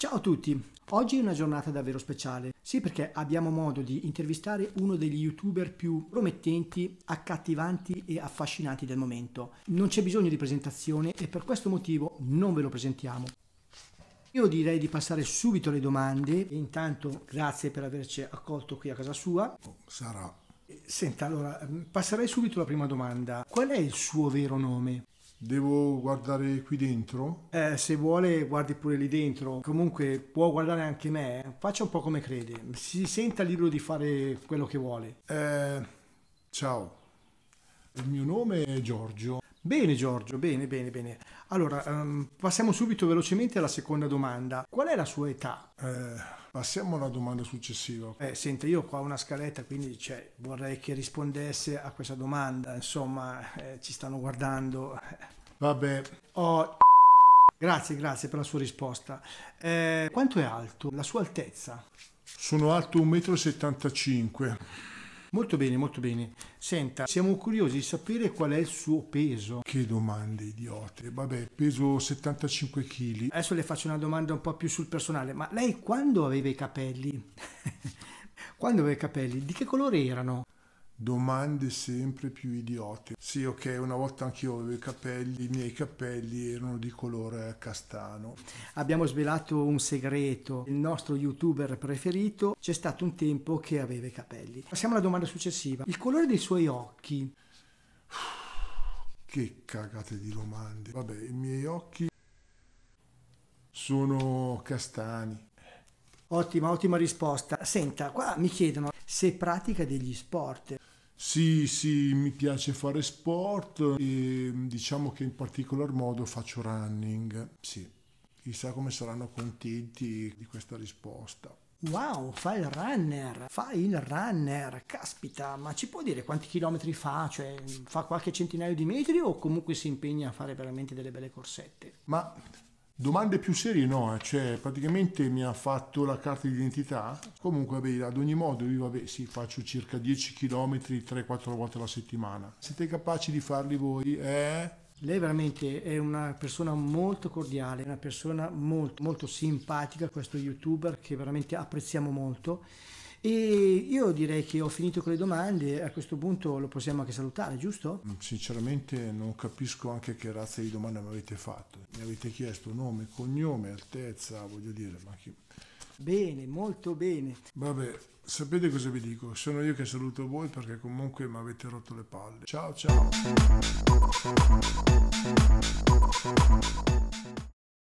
Ciao a tutti! Oggi è una giornata davvero speciale. Sì, perché abbiamo modo di intervistare uno degli youtuber più promettenti, accattivanti e affascinanti del momento. Non c'è bisogno di presentazione e per questo motivo non ve lo presentiamo. Io direi di passare subito alle domande. Intanto grazie per averci accolto qui a casa sua. Oh, sarà. Senta, allora passerei subito alla prima domanda. Qual è il suo vero nome? Devo guardare qui dentro? Eh, se vuole guardi pure lì dentro. Comunque può guardare anche me. Eh. Faccia un po' come crede. Si senta libero di fare quello che vuole. Eh, ciao. Il mio nome è Giorgio. Bene Giorgio, bene, bene, bene. Allora, um, passiamo subito velocemente alla seconda domanda. Qual è la sua età? Eh, Passiamo alla domanda successiva. Eh, senta, io qua ho una scaletta, quindi cioè, vorrei che rispondesse a questa domanda. Insomma, eh, ci stanno guardando. Vabbè. Oh, grazie, grazie per la sua risposta. Eh, quanto è alto? La sua altezza? Sono alto 1,75 m. Molto bene, molto bene. Senta, siamo curiosi di sapere qual è il suo peso. Che domande idiote. Vabbè, peso 75 kg. Adesso le faccio una domanda un po' più sul personale, ma lei quando aveva i capelli? quando aveva i capelli, di che colore erano? domande sempre più idiote. Sì, ok, una volta anch'io avevo i capelli, i miei capelli erano di colore castano. Abbiamo svelato un segreto, il nostro youtuber preferito c'è stato un tempo che aveva i capelli. Passiamo alla domanda successiva. Il colore dei suoi occhi? Che cagate di domande. Vabbè, i miei occhi sono castani. Ottima, ottima risposta. Senta, qua mi chiedono se pratica degli sport. Sì, sì, mi piace fare sport e diciamo che in particolar modo faccio running. Sì, chissà come saranno contenti di questa risposta. Wow, fa il runner, fa il runner, caspita, ma ci può dire quanti chilometri fa? Cioè, fa qualche centinaio di metri o comunque si impegna a fare veramente delle belle corsette? Ma Domande più serie no, eh. cioè praticamente mi ha fatto la carta d'identità, comunque vabbè, ad ogni modo io vabbè, sì, faccio circa 10 km 3-4 volte alla settimana. Siete capaci di farli voi? Eh? Lei veramente è una persona molto cordiale, una persona molto, molto simpatica, questo youtuber che veramente apprezziamo molto e io direi che ho finito con le domande, a questo punto lo possiamo anche salutare, giusto? Mm, sinceramente non capisco anche che razza di domande mi avete fatto. Mi avete chiesto nome, cognome, altezza, voglio dire, ma chi... Bene, molto bene. Vabbè, sapete cosa vi dico? Sono io che saluto voi perché comunque mi avete rotto le palle. Ciao ciao!